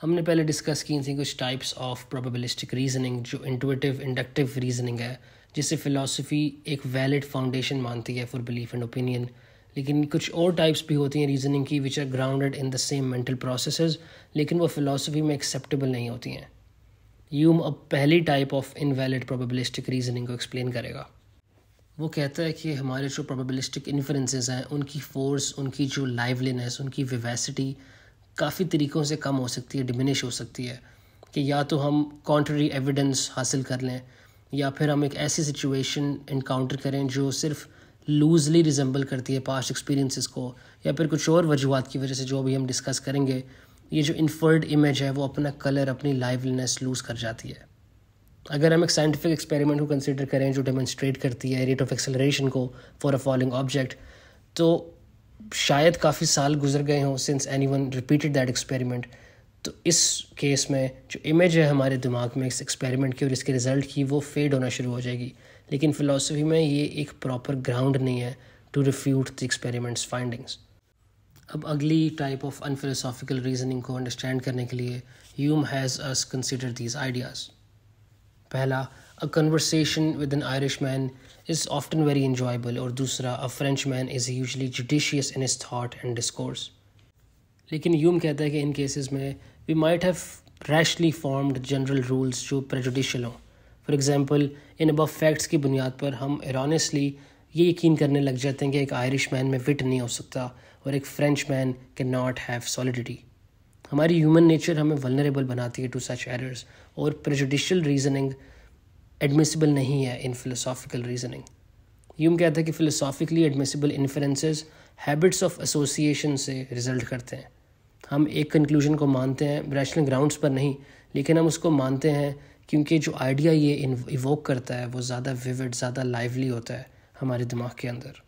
हमने पहले डिस्कस की थी कुछ टाइप्स ऑफ प्रोबेबलिस्टिक रीजनिंग जो इंटुइटिव इंडक्टिव रीजनिंग है जिसे फ़िलासफ़ी एक वैलिड फाउंडेशन मानती है फॉर बिलीफ एंड ओपिनियन लेकिन कुछ और टाइप्स भी होती हैं रीजनिंग की which are grounded in the same mental process लेकिन वो फ़िलासफ़ी में एक्सेप्टेबल नहीं होती हैं यूम अब पहली type of invalid probabilistic reasoning को एक्सप्लेन करेगा वो कहता है कि हमारे जो प्रोबेबलिस्टिक इन्फ्रेंसेज हैं उनकी फोर्स उनकी जो लाइवलीनेस उनकी विवेसिटी काफ़ी तरीक़ों से कम हो सकती है डिमिनिश हो सकती है कि या तो हम कॉन्ट्री एविडेंस हासिल कर लें या फिर हम एक ऐसी सिचुएशन इनकाउंटर करें जो सिर्फ लूजली रिजम्बल करती है पास्ट एक्सपीरियंसेस को या फिर कुछ और वजूहत की वजह से जो अभी हम डिस्कस करेंगे ये जो इन्फर्ड इमेज है वो अपना कलर अपनी लाइवलीनेस लूज़ कर जाती है अगर हम एक साइंटिफिक एक्सपेरिमेंट को कंसिडर करें जो डेमोन्स्ट्रेट करती है रेट ऑफ एक्सेलरेशन को फॉर अ फॉलोइंग ऑब्जेक्ट तो शायद काफ़ी साल गुजर गए हों since any one repeated that experiment तो इस केस में जो इमेज है हमारे दिमाग में इस एक्सपेरिमेंट की और इसके रिज़ल्ट की वो फेड होना शुरू हो जाएगी लेकिन फ़िलासफ़ी में ये एक प्रॉपर ग्राउंड नहीं है to refute the experiments findings अब अगली टाइप ऑफ अनफिलोसॉफिकल रीजनिंग को अंडरस्टैंड करने के लिए Hume has us consider these ideas Pahla, a conversation with an Irishman is often very enjoyable, or Dusra, a Frenchman is usually judicious in his thought and discourse. Lekin Hume kehta hai ke in cases mein, we might have rashly formed general rules to prejudicial. For example, in above facts ki bunyat par, hum erroneously ye yakeen karne lag jate hain ki ek Irishman mein wit nahi ho sakta, or ek Frenchman cannot have solidity. हमारी human nature हमें vulnerable बनाती है to such errors और प्रेजुडिशल reasoning admissible नहीं है इन philosophical reasoning यूम कहता है कि philosophically admissible inferences habits of association से रिजल्ट करते हैं हम एक कंक्लूजन को मानते हैं रैशनल ग्राउंड्स पर नहीं लेकिन हम उसको मानते हैं क्योंकि जो आइडिया ये इवोक करता है वो ज़्यादा विविड ज़्यादा लाइवली होता है हमारे दिमाग के अंदर